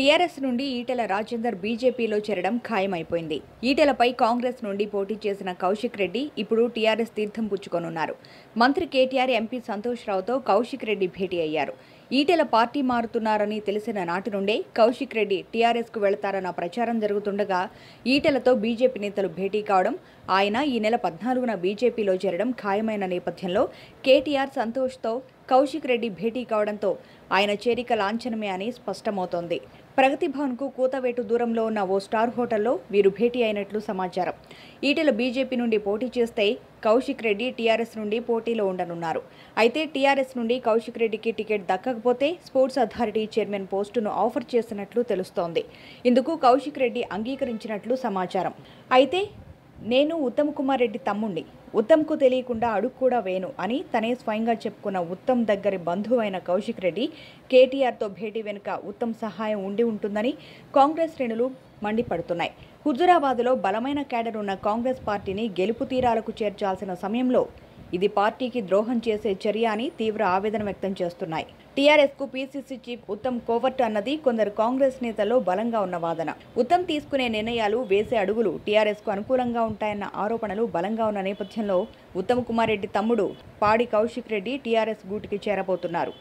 TRS నుండి ఈటెల రాజేందర్ బీజేపీలో చేరడం ఖాయమైపోయింది ఈటెలపై కాంగ్రెస్ నుండి పోటీ చేసిన కౌశిక్ రెడ్డి ఇప్పుడు టీఆర్ఎస్ తీర్థం పుచ్చుకొనున్నారు మంత్రి కేటీఆర్ ఎంపీ సంతోష్ రావుతో కౌశిక్ రెడ్డి భేటీ అయ్యారు ఈటెల పార్టీ మారుతున్నారని తెలిసిన నాటి నుండే కౌశిక్ రెడ్డి టీఆర్ఎస్కు వెళతారన్న ప్రచారం జరుగుతుండగా ఈటెలతో బీజేపీ నేతలు భేటీ కావడం ఆయన ఈ నెల పద్నాలుగున బీజేపీలో చేరడం ఖాయమైన నేపథ్యంలో కేటీఆర్ సంతోష్తో కౌశిక్ రెడ్డి భేటీ కావడంతో ఆయన చేరిక లాంఛనమే అని స్పష్టమవుతోంది ప్రగతి భవన్కు కూతవేటు దూరంలో ఉన్న ఓ స్టార్ హోటల్లో వీరు భేటీ అయినట్లు సమాచారం ఈటెల బీజేపీ నుండి పోటీ చేస్తే కౌశిక్ రెడ్డి టీఆర్ఎస్ నుండి పోటీలో ఉండనున్నారు అయితే టీఆర్ఎస్ నుండి కౌశిక్ రెడ్డికి టికెట్ దక్కకపోతే స్పోర్ట్స్ అథారిటీ చైర్మన్ పోస్టును ఆఫర్ చేసినట్లు తెలుస్తోంది ఇందుకు కౌశిక్ రెడ్డి అంగీకరించినట్లు సమాచారం అయితే నేను ఉత్తమ్ కుమార్ రెడ్డి తమ్ముణ్ణి ఉత్తమ్కు తెలియకుండా అడుగు కూడా వేను అని తనే స్వయంగా చెప్పుకున్న ఉత్తమ్ దగ్గరి బంధువైన కౌశిక్ రెడ్డి కేటీఆర్తో భేటీ వెనుక ఉత్తమ్ సహాయం ఉండి ఉంటుందని కాంగ్రెస్ శ్రేణులు మండిపడుతున్నాయి హుజురాబాద్లో బలమైన క్యాడర్ ఉన్న కాంగ్రెస్ పార్టీని గెలుపు తీరాలకు చేర్చాల్సిన సమయంలో ఇది పార్టీకి ద్రోహం చేసే చర్య అని తీవ్ర ఆవేదన వ్యక్తం చేస్తున్నాయి టీఆర్ఎస్కు పీసీసీ చీఫ్ ఉత్తమ్ కోవర్ట్ అన్నది కొందరు కాంగ్రెస్ నేతల్లో బలంగా ఉన్న వాదన ఉత్తమ్ తీసుకునే నిర్ణయాలు వేసే అడుగులు టీఆర్ఎస్కు అనుకూలంగా ఉంటాయన్న ఆరోపణలు బలంగా ఉన్న నేపథ్యంలో ఉత్తమ్ కుమార్ రెడ్డి తమ్ముడు పాడి కౌశిక్ రెడ్డి టీఆర్ఎస్ గూటికి చేరబోతున్నారు